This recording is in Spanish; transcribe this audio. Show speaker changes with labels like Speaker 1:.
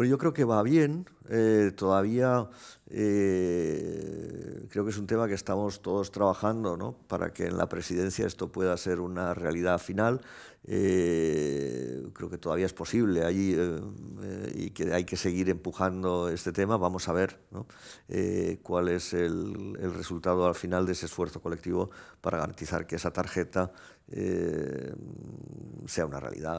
Speaker 1: Pero yo creo que va bien, eh, todavía eh, creo que es un tema que estamos todos trabajando para que en la presidencia esto pueda ser una realidad final. Eh, creo que todavía es posible allí y que hay que seguir empujando este tema. Vamos a ver cuál es el, resultado al final de ese esfuerzo colectivo para garantizar que esa tarjeta sea una realidad.